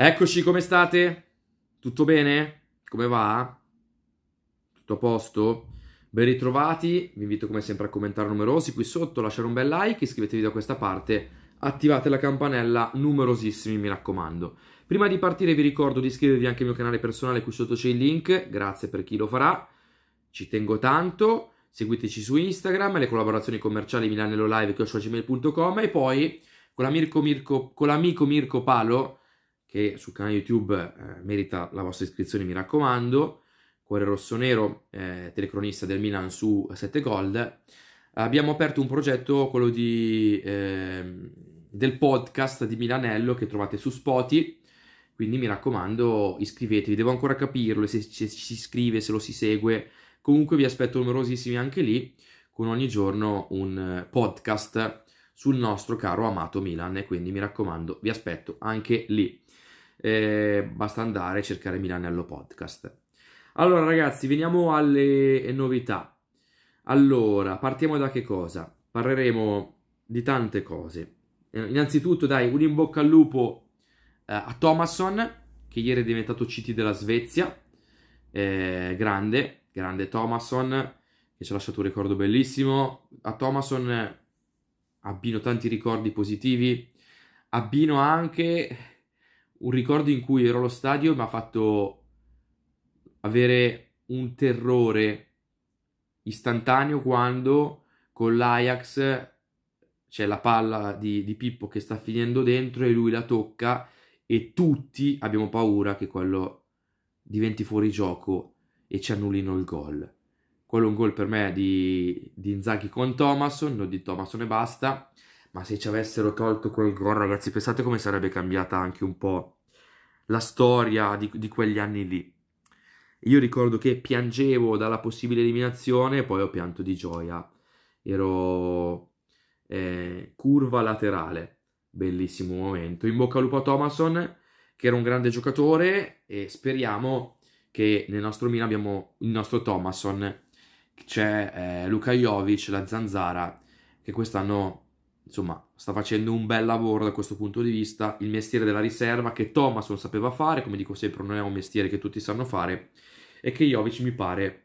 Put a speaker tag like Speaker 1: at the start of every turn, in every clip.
Speaker 1: Eccoci, come state? Tutto bene? Come va? Tutto a posto? Ben ritrovati, vi invito come sempre a commentare numerosi qui sotto, lasciare un bel like, iscrivetevi da questa parte, attivate la campanella, numerosissimi mi raccomando. Prima di partire vi ricordo di iscrivervi anche al mio canale personale, qui sotto c'è il link, grazie per chi lo farà, ci tengo tanto, seguiteci su Instagram, le collaborazioni commerciali milanello milanellolive.com e poi con, Mirko Mirko, con l'amico Mirko Palo che sul canale YouTube eh, merita la vostra iscrizione, mi raccomando. Cuore Rosso Nero, eh, telecronista del Milan su 7 eh, Gold. Abbiamo aperto un progetto, quello di, ehm, del podcast di Milanello che trovate su Spotify. Quindi mi raccomando, iscrivetevi. Devo ancora capirlo se ci si iscrive, se lo si segue. Comunque vi aspetto numerosissimi anche lì, con ogni giorno un eh, podcast sul nostro caro amato Milan e quindi mi raccomando vi aspetto anche lì. Eh, basta andare a cercare Milanello Podcast. Allora ragazzi, veniamo alle eh, novità. Allora, partiamo da che cosa? Parleremo di tante cose. Eh, innanzitutto dai, un in bocca al lupo eh, a Thomasson, che ieri è diventato CT della Svezia. Eh, grande, grande Thomasson, che ci ha lasciato un ricordo bellissimo. A Thomasson abbino tanti ricordi positivi, abbino anche un ricordo in cui ero allo stadio e mi ha fatto avere un terrore istantaneo quando con l'Ajax c'è la palla di, di Pippo che sta finendo dentro e lui la tocca e tutti abbiamo paura che quello diventi fuori gioco e ci annullino il gol quello è un gol per me di, di Inzaghi con Thomason, non di Thomason e basta, ma se ci avessero tolto quel gol, ragazzi, pensate come sarebbe cambiata anche un po' la storia di, di quegli anni lì. Io ricordo che piangevo dalla possibile eliminazione, e poi ho pianto di gioia. Ero eh, curva laterale, bellissimo momento. In bocca al lupo a Thomason, che era un grande giocatore, e speriamo che nel nostro Milan abbiamo il nostro Thomason c'è eh, Luka Jovic, la zanzara, che quest'anno insomma sta facendo un bel lavoro da questo punto di vista, il mestiere della riserva che Thomas non sapeva fare, come dico sempre non è un mestiere che tutti sanno fare e che Jovic mi pare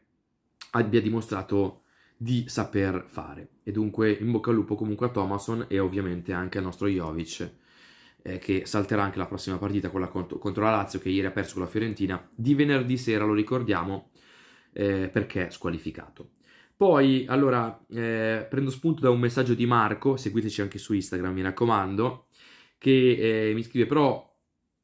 Speaker 1: abbia dimostrato di saper fare. E dunque in bocca al lupo comunque a Thomason e ovviamente anche al nostro Jovic eh, che salterà anche la prossima partita quella contro, contro la Lazio che ieri ha perso con la Fiorentina di venerdì sera, lo ricordiamo, eh, perché squalificato. Poi, allora, eh, prendo spunto da un messaggio di Marco, seguiteci anche su Instagram, mi raccomando, che eh, mi scrive però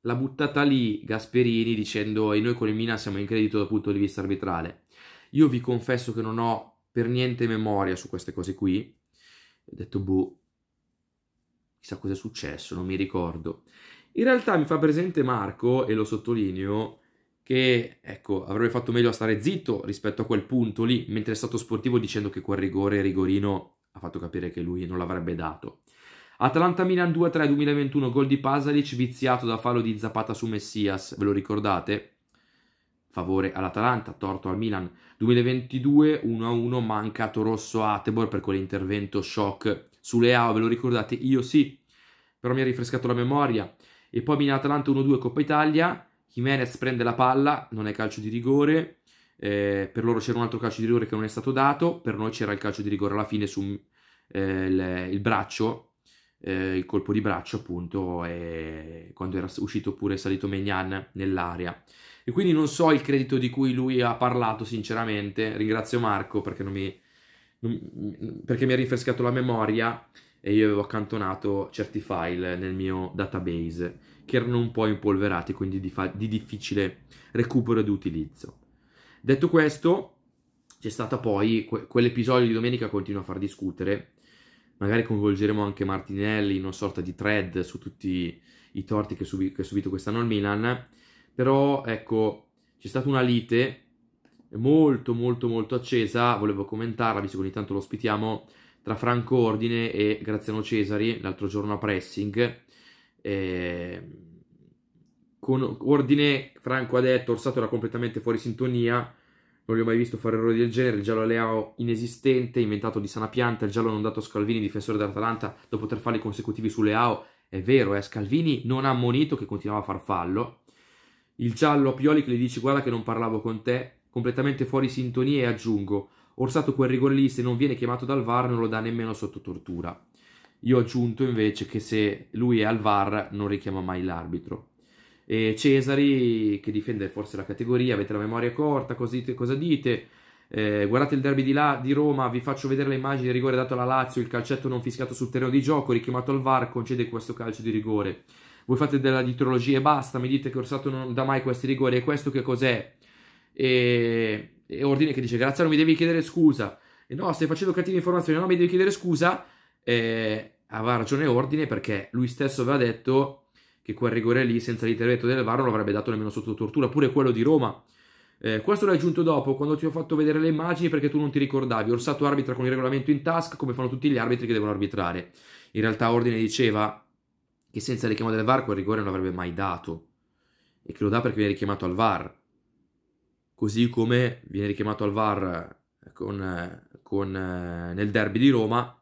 Speaker 1: l'ha buttata lì Gasperini dicendo e noi con il Milan siamo in credito dal punto di vista arbitrale. Io vi confesso che non ho per niente memoria su queste cose qui. Ho detto boh, chissà cosa è successo, non mi ricordo. In realtà mi fa presente Marco, e lo sottolineo, che ecco, avrebbe fatto meglio a stare zitto rispetto a quel punto lì, mentre è stato sportivo dicendo che quel rigore Rigorino ha fatto capire che lui non l'avrebbe dato. Atalanta-Milan 2-3 2021, gol di Pasalic viziato da fallo di Zapata su Messias, ve lo ricordate? Favore all'Atalanta, torto al Milan. 2022 1-1, mancato rosso a Atebor per quell'intervento shock su Leao, ve lo ricordate? Io sì, però mi ha rinfrescato la memoria. E poi Milan-Atalanta 1-2 Coppa Italia, Jimenez prende la palla, non è calcio di rigore, eh, per loro c'era un altro calcio di rigore che non è stato dato, per noi c'era il calcio di rigore alla fine su eh, il, il, braccio, eh, il colpo di braccio appunto, quando era uscito pure salito Megnan nell'area. E quindi non so il credito di cui lui ha parlato sinceramente, ringrazio Marco perché, mi, non, perché mi ha rinfrescato la memoria, e io avevo accantonato certi file nel mio database che erano un po' impolverati, quindi di, fa- di difficile recupero ed utilizzo. Detto questo, c'è stata poi que- quell'episodio di domenica continua a far discutere. Magari coinvolgeremo anche Martinelli in una sorta di thread su tutti i torti che, subi- che ha subito quest'anno al Milan. Però ecco, c'è stata una lite molto molto molto accesa, volevo commentarla, visto che ogni tanto lo ospitiamo, tra Franco Ordine e Graziano Cesari l'altro giorno a pressing. Eh, con Ordine, Franco ha detto, Orsato era completamente fuori sintonia, non gli ho mai visto fare errori del genere, il giallo a Leao inesistente, inventato di sana pianta, il giallo non dato a Scalvini, difensore dell'Atalanta, dopo tre falli consecutivi su Leao, è vero, eh, Scalvini non ha monito che continuava a far fallo, il giallo a Pioli che gli dice guarda che non parlavo con te, completamente fuori sintonia e aggiungo, Orsato quel rigore lì, se non viene chiamato dal VAR, non lo dà nemmeno sotto tortura. Io ho aggiunto invece che se lui è al VAR non richiama mai l'arbitro. E Cesari, che difende forse la categoria, avete la memoria corta, così, cosa dite? Eh, guardate il derby di, là, di, Roma, vi faccio vedere le immagini del rigore dato alla Lazio, il calcetto non fiscato sul terreno di gioco, richiamato al VAR, concede questo calcio di rigore. Voi fate della dietrologia e basta, mi dite che Orsato non dà mai questi rigori, e questo che cos'è? E e ordine che dice Graziano mi devi chiedere scusa, e no stai facendo cattive informazioni, no mi devi chiedere scusa, eh, aveva ragione ordine perché lui stesso aveva detto che quel rigore lì senza l'intervento del VAR non l'avrebbe dato nemmeno sotto tortura, pure quello di Roma. Eh, questo l'ho aggiunto dopo, quando ti ho fatto vedere le immagini perché tu non ti ricordavi. Orsato arbitra con il regolamento in tasca, come fanno tutti gli arbitri che devono arbitrare. In realtà Ordine diceva che senza il richiamo del VAR quel rigore non l'avrebbe mai dato. E che lo dà perché viene richiamato al VAR così come viene richiamato al VAR eh, con, eh, con, eh, nel derby di Roma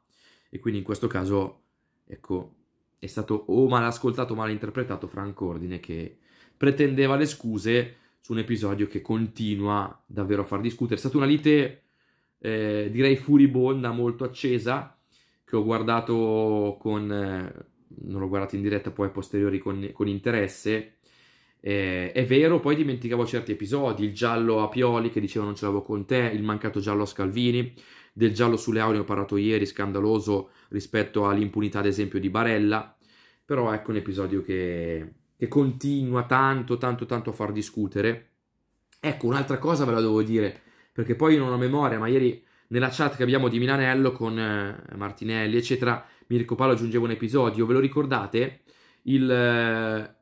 Speaker 1: e quindi in questo caso ecco, è stato o mal ascoltato o mal interpretato Franco Ordine che pretendeva le scuse su un episodio che continua davvero a far discutere. È stata una lite eh, direi furibonda, molto accesa, che ho guardato con... Eh, non l'ho guardata in diretta, poi a posteriori con, con interesse eh, è vero, poi dimenticavo certi episodi, il giallo a Pioli che diceva non ce l'avevo con te, il mancato giallo a Scalvini, del giallo sulle aule ho parlato ieri, scandaloso rispetto all'impunità ad esempio di Barella, però ecco un episodio che, che continua tanto tanto tanto a far discutere. Ecco, un'altra cosa ve la devo dire, perché poi io non ho memoria, ma ieri nella chat che abbiamo di Milanello con eh, Martinelli, eccetera, Mirko Palo aggiungeva un episodio, ve lo ricordate? Il... Eh,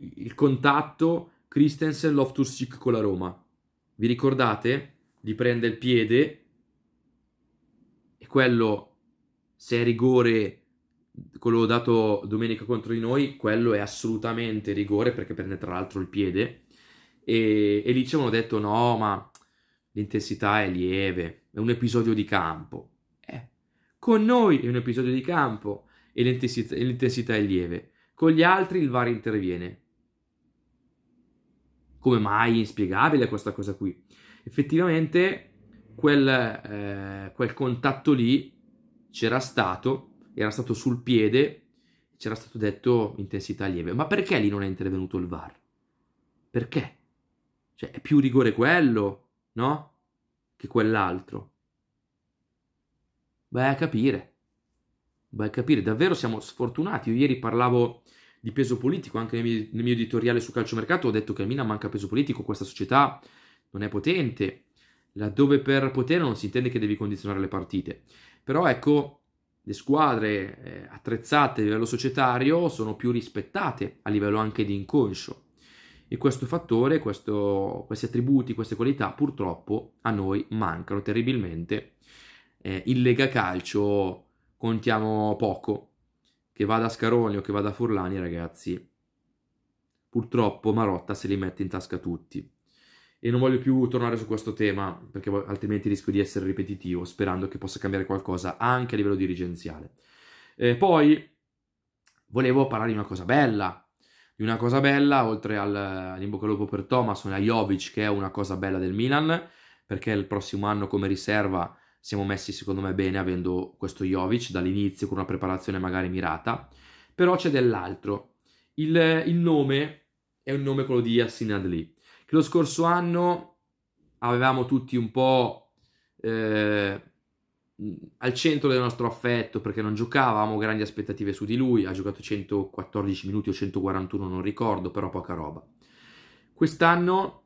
Speaker 1: il contatto Christensen Loftus Cheek con la Roma. Vi ricordate? Gli prende il piede e quello, se è rigore, quello dato domenica contro di noi, quello è assolutamente rigore perché prende tra l'altro il piede. E, e lì ci hanno detto no, ma l'intensità è lieve, è un episodio di campo. Eh, con noi è un episodio di campo e l'intensità, l'intensità è lieve. Con gli altri il VAR interviene come mai inspiegabile questa cosa qui? Effettivamente quel, eh, quel contatto lì c'era stato, era stato sul piede, c'era stato detto intensità lieve, ma perché lì non è intervenuto il VAR? Perché? Cioè è più rigore quello, no? Che quell'altro. Vai a capire. Vai a capire, davvero siamo sfortunati. Io ieri parlavo di peso politico, anche nel mio, nel mio editoriale su calciomercato ho detto che al Milan manca peso politico, questa società non è potente, laddove per potere non si intende che devi condizionare le partite. Però ecco, le squadre eh, attrezzate a livello societario sono più rispettate a livello anche di inconscio. E questo fattore, questo, questi attributi, queste qualità purtroppo a noi mancano terribilmente. Eh, in Lega Calcio contiamo poco che vada a Scaroni o che vada a Furlani, ragazzi, purtroppo Marotta se li mette in tasca tutti. E non voglio più tornare su questo tema, perché altrimenti rischio di essere ripetitivo, sperando che possa cambiare qualcosa anche a livello dirigenziale. E poi volevo parlare di una cosa bella, di una cosa bella, oltre al, all'imbocca al lupo per Thomas, una Jovic che è una cosa bella del Milan, perché il prossimo anno come riserva siamo messi secondo me bene avendo questo Jovic dall'inizio con una preparazione magari mirata, però c'è dell'altro. Il, il nome è un nome quello di Yassin Adli, che lo scorso anno avevamo tutti un po' eh, al centro del nostro affetto perché non giocavamo grandi aspettative su di lui, ha giocato 114 minuti o 141 non ricordo, però poca roba. Quest'anno...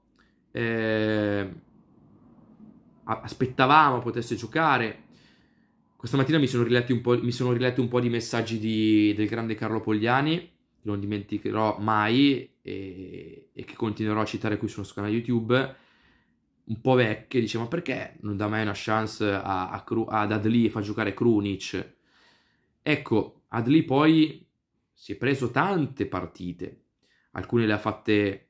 Speaker 1: Eh, aspettavamo potesse giocare. Questa mattina mi sono riletto un po', sono riletto un po di messaggi di, del grande Carlo Pogliani, non dimenticherò mai e, e, che continuerò a citare qui sul nostro canale YouTube. Un po' vecchie, dice: Ma perché non dà mai una chance a, a Cru- ad Adli e fa giocare Krunic? Ecco, Adli poi si è preso tante partite, alcune le ha fatte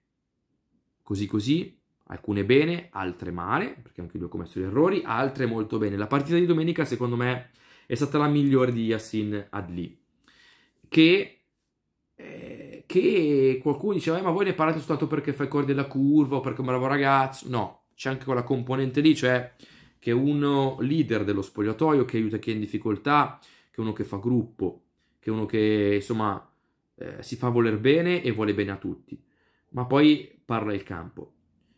Speaker 1: così così, alcune bene, altre male, perché anche lui ha commesso gli errori, altre molto bene. La partita di domenica, secondo me, è stata la migliore di Yassin Adli, che, eh, che qualcuno diceva, eh, ma voi ne parlate soltanto perché fai cordi della curva o perché è un bravo ragazzo, no, c'è anche quella componente lì, cioè che è uno leader dello spogliatoio che aiuta chi è in difficoltà, che è uno che fa gruppo, che è uno che insomma eh, si fa voler bene e vuole bene a tutti, ma poi parla il campo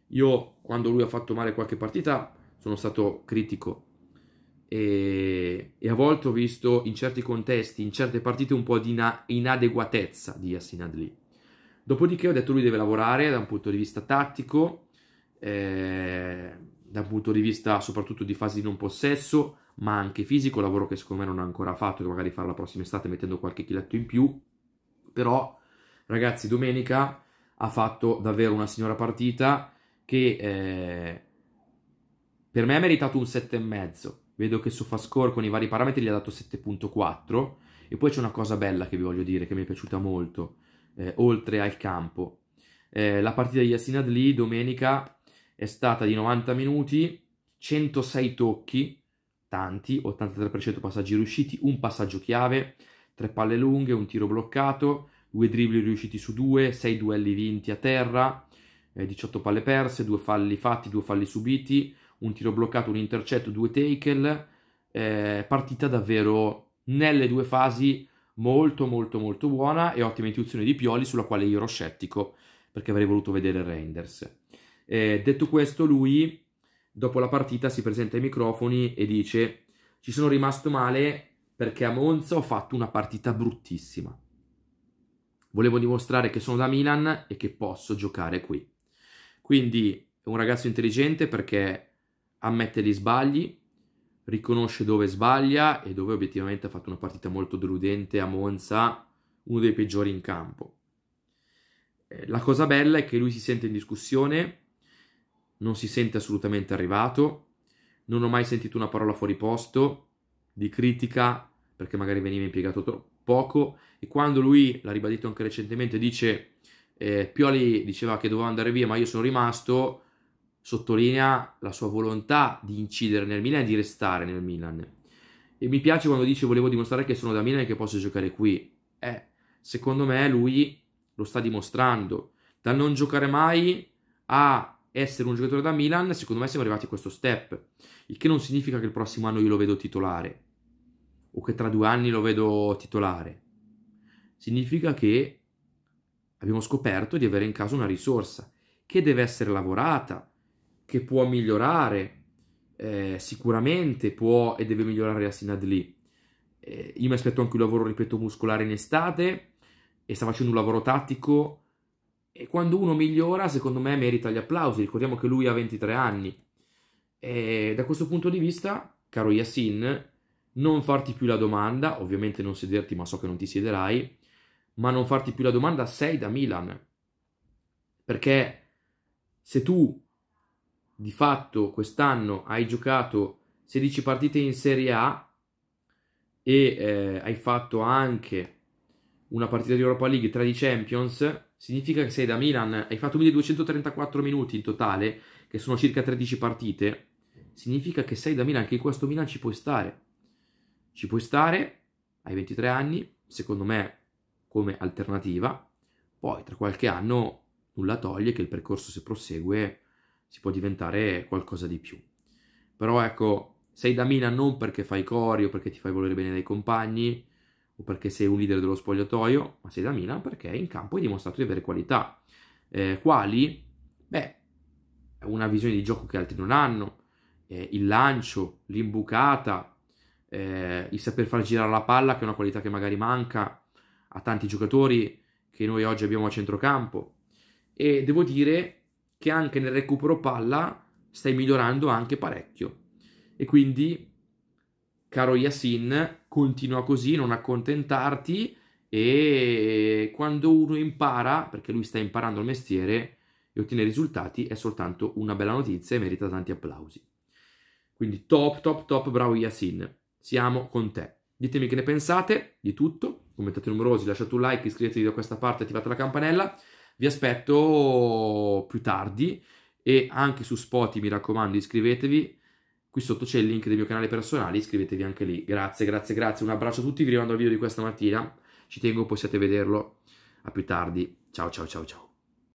Speaker 1: io quando lui ha fatto male qualche partita sono stato critico e, e a volte ho visto in certi contesti, in certe partite un po' di ina- inadeguatezza di Yassin Adli. Dopodiché ho detto lui deve lavorare da un punto di vista tattico, eh, da un punto di vista soprattutto di fasi di non possesso, ma anche fisico, lavoro che secondo me non ha ancora fatto, che magari farà la prossima estate mettendo qualche chiletto in più. Però, ragazzi, domenica ha fatto davvero una signora partita che eh, per me ha meritato un 7,5. Vedo che su Fastcore con i vari parametri gli ha dato 7.4. E poi c'è una cosa bella che vi voglio dire, che mi è piaciuta molto, eh, oltre al campo. Eh, la partita di Yassin Adli domenica è stata di 90 minuti, 106 tocchi, tanti, 83% passaggi riusciti, un passaggio chiave, tre palle lunghe, un tiro bloccato, due dribbli riusciti su due, sei duelli vinti a terra, eh, 18 palle perse, 2 falli fatti, 2 falli subiti, un tiro bloccato, un intercetto, 2 tackle. Eh, partita davvero nelle due fasi molto molto molto buona e ottima intuizione di Pioli sulla quale io ero scettico perché avrei voluto vedere Reinders. Eh, detto questo lui dopo la partita si presenta ai microfoni e dice ci sono rimasto male perché a Monza ho fatto una partita bruttissima. Volevo dimostrare che sono da Milan e che posso giocare qui. Quindi è un ragazzo intelligente perché ammette gli sbagli, riconosce dove sbaglia e dove obiettivamente ha fatto una partita molto deludente a Monza, uno dei peggiori in campo. Eh, la cosa bella è che lui si sente in discussione, non si sente assolutamente arrivato, non ho mai sentito una parola fuori posto, di critica, perché magari veniva impiegato troppo poco, e quando lui, l'ha ribadito anche recentemente, dice eh, Pioli diceva che doveva andare via, ma io sono rimasto. Sottolinea la sua volontà di incidere nel Milan e di restare nel Milan. E mi piace quando dice volevo dimostrare che sono da Milan e che posso giocare qui. Eh, secondo me lui lo sta dimostrando. Da non giocare mai a essere un giocatore da Milan, secondo me siamo arrivati a questo step. Il che non significa che il prossimo anno io lo vedo titolare o che tra due anni lo vedo titolare. Significa che Abbiamo scoperto di avere in casa una risorsa che deve essere lavorata, che può migliorare, eh, sicuramente può e deve migliorare Asinad lì. Eh, io mi aspetto anche un lavoro, ripeto, muscolare in estate e sta facendo un lavoro tattico e quando uno migliora, secondo me, merita gli applausi. Ricordiamo che lui ha 23 anni. E da questo punto di vista, caro Yassin, non farti più la domanda, ovviamente non sederti, ma so che non ti siederai, ma non farti più la domanda sei da Milan. Perché se tu di fatto quest'anno hai giocato 16 partite in Serie A e eh, hai fatto anche una partita di Europa League, 3 di Champions, significa che sei da Milan, hai fatto 1234 minuti in totale, che sono circa 13 partite, significa che sei da Milan, che in questo Milan ci puoi stare. Ci puoi stare, hai 23 anni, secondo me come alternativa, poi tra qualche anno nulla toglie che il percorso se prosegue si può diventare qualcosa di più. Però ecco, sei da Mina non perché fai cori o perché ti fai volere bene dai compagni o perché sei un leader dello spogliatoio, ma sei da Mina perché in campo hai dimostrato di avere qualità. Eh, quali? Beh, una visione di gioco che altri non hanno, eh, il lancio, l'imbucata, eh, il saper far girare la palla che è una qualità che magari manca a tanti giocatori che noi oggi abbiamo a centrocampo e devo dire che anche nel recupero palla stai migliorando anche parecchio e quindi caro Yassin continua così non accontentarti e quando uno impara perché lui sta imparando il mestiere e ottiene risultati è soltanto una bella notizia e merita tanti applausi quindi top top top bravo Yassin siamo con te ditemi che ne pensate di tutto commentate numerosi, lasciate un like, iscrivetevi da questa parte, attivate la campanella. Vi aspetto più tardi e anche su Spotify, mi raccomando, iscrivetevi. Qui sotto c'è il link del mio canale personale, iscrivetevi anche lì. Grazie, grazie, grazie. Un abbraccio a tutti, vi rimando al video di questa mattina. Ci tengo, possiate vederlo. A più tardi. Ciao, ciao, ciao, ciao.